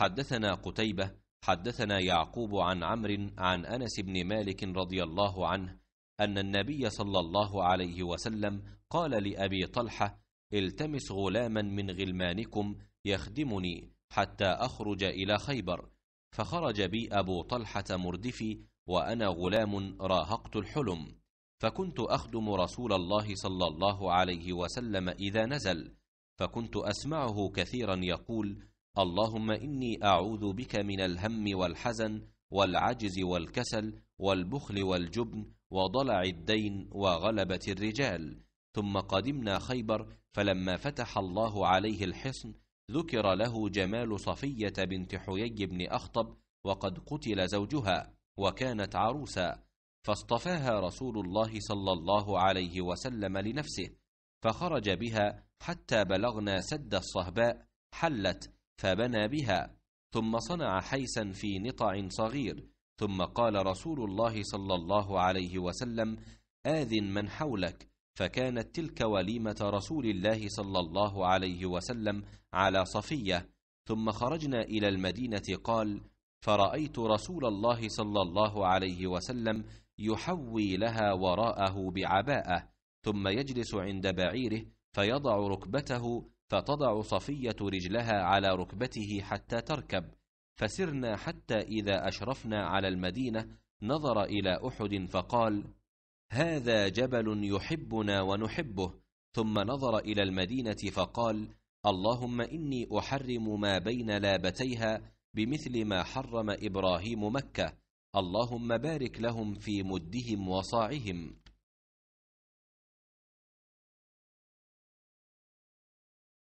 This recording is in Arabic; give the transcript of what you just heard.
حدثنا قتيبة حدثنا يعقوب عن عمرو عن أنس بن مالك رضي الله عنه أن النبي صلى الله عليه وسلم قال لأبي طلحة التمس غلاما من غلمانكم يخدمني حتى أخرج إلى خيبر فخرج بي أبو طلحة مردفي وأنا غلام راهقت الحلم فكنت أخدم رسول الله صلى الله عليه وسلم إذا نزل فكنت أسمعه كثيرا يقول اللهم اني اعوذ بك من الهم والحزن والعجز والكسل والبخل والجبن وضلع الدين وغلبه الرجال ثم قدمنا خيبر فلما فتح الله عليه الحصن ذكر له جمال صفيه بنت حيي بن اخطب وقد قتل زوجها وكانت عروسا فاصطفاها رسول الله صلى الله عليه وسلم لنفسه فخرج بها حتى بلغنا سد الصهباء حلت فبنى بها ثم صنع حيسا في نطع صغير ثم قال رسول الله صلى الله عليه وسلم آذن من حولك فكانت تلك وليمة رسول الله صلى الله عليه وسلم على صفية ثم خرجنا إلى المدينة قال فرأيت رسول الله صلى الله عليه وسلم يحوي لها وراءه بعباءه ثم يجلس عند بعيره فيضع ركبته فتضع صفية رجلها على ركبته حتى تركب فسرنا حتى إذا أشرفنا على المدينة نظر إلى أحد فقال هذا جبل يحبنا ونحبه ثم نظر إلى المدينة فقال اللهم إني أحرم ما بين لابتيها بمثل ما حرم إبراهيم مكة اللهم بارك لهم في مدهم وصاعهم